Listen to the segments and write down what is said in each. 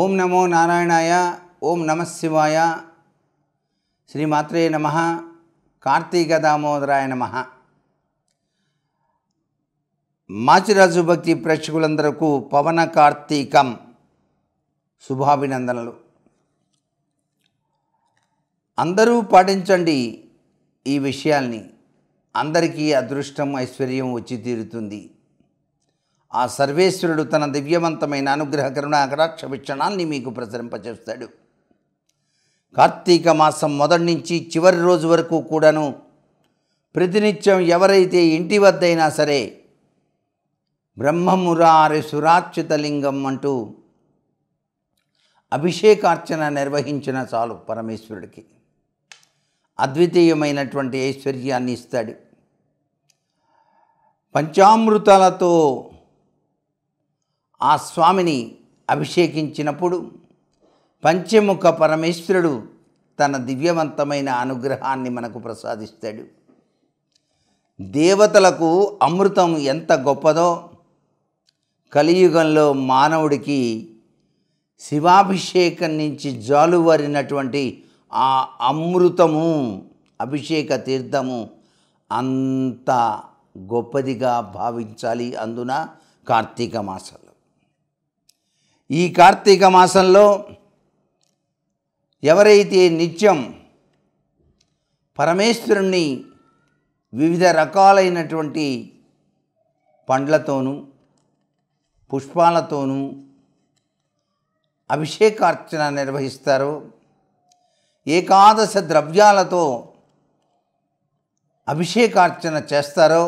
ఓం నమో నారాయణాయ ఓం నమశివాయ శ్రీమాత్రే నమ కార్తీక దామోదరాయ నమ మాచిరాజు భక్తి ప్రేక్షకులందరకు పవన కార్తీకం శుభాభినందనలు అందరూ పాటించండి ఈ విషయాల్ని అందరికీ అదృష్టం ఐశ్వర్యం వచ్చి తీరుతుంది ఆ సర్వేశ్వరుడు తన దివ్యవంతమైన అనుగ్రహ కరుణ కటాక్ష విక్షణాన్ని మీకు ప్రసరింపచేస్తాడు కార్తీక మాసం మొదటి నుంచి చివరి రోజు వరకు కూడాను ప్రతినిత్యం ఎవరైతే ఇంటి వద్దైనా సరే బ్రహ్మమురారి సురాచ్యుతలింగం అంటూ అభిషేకార్చన నిర్వహించిన చాలు పరమేశ్వరుడికి అద్వితీయమైనటువంటి ఐశ్వర్యాన్ని ఇస్తాడు పంచామృతాలతో ఆ స్వామిని అభిషేకించినప్పుడు పంచముఖ పరమేశ్వరుడు తన దివ్యవంతమైన అనుగ్రహాన్ని మనకు ప్రసాదిస్తాడు దేవతలకు అమృతం ఎంత గొప్పదో కలియుగంలో మానవుడికి శివాభిషేకం నుంచి జాలువరినటువంటి ఆ అమృతము అభిషేక తీర్థము అంత గొప్పదిగా భావించాలి అందున కార్తీక మాసం ఈ కార్తీక మాసంలో ఎవరైతే నిత్యం పరమేశ్వరుణ్ణి వివిధ రకాలైనటువంటి పండ్లతోనూ పుష్పాలతోనూ అభిషేకార్చన నిర్వహిస్తారో ఏకాదశ ద్రవ్యాలతో అభిషేకార్చన చేస్తారో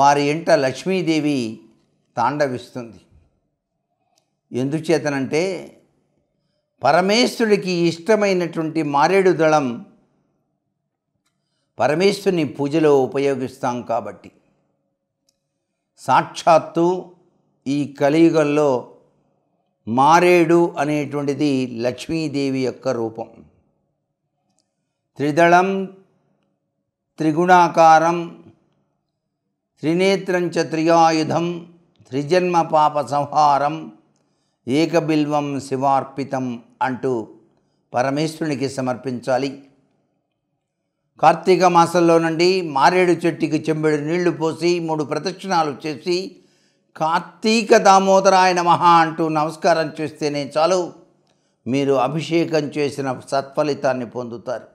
వారి ఇంట లక్ష్మీదేవి తాండవిస్తుంది ఎందుచేతనంటే పరమేశ్వరుడికి ఇష్టమైనటువంటి మారేడు దళం పరమేశ్వరుని పూజలో ఉపయోగిస్తాం కాబట్టి సాక్షాత్తు ఈ కలియుగంలో మారేడు అనేటువంటిది లక్ష్మీదేవి యొక్క రూపం త్రిదళం త్రిగుణాకారం త్రినేత్రంచ త్రియాయుధం త్రిజన్మ పాప సంహారం ఏకబిల్వం శివార్పితం అంటూ పరమేశ్వరునికి సమర్పించాలి కార్తీక మాసంలో నుండి మారేడు చెట్టుకి చెంబెడు నీళ్లు పోసి మూడు ప్రదక్షిణాలు చేసి కార్తీక దామోదరాయ నమ అంటూ నమస్కారం చేస్తేనే చాలు మీరు అభిషేకం చేసిన సత్ఫలితాన్ని పొందుతారు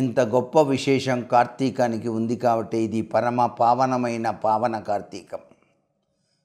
ఇంత గొప్ప విశేషం కార్తీకానికి ఉంది కాబట్టి ఇది పరమ పావనమైన పావన కార్తీకం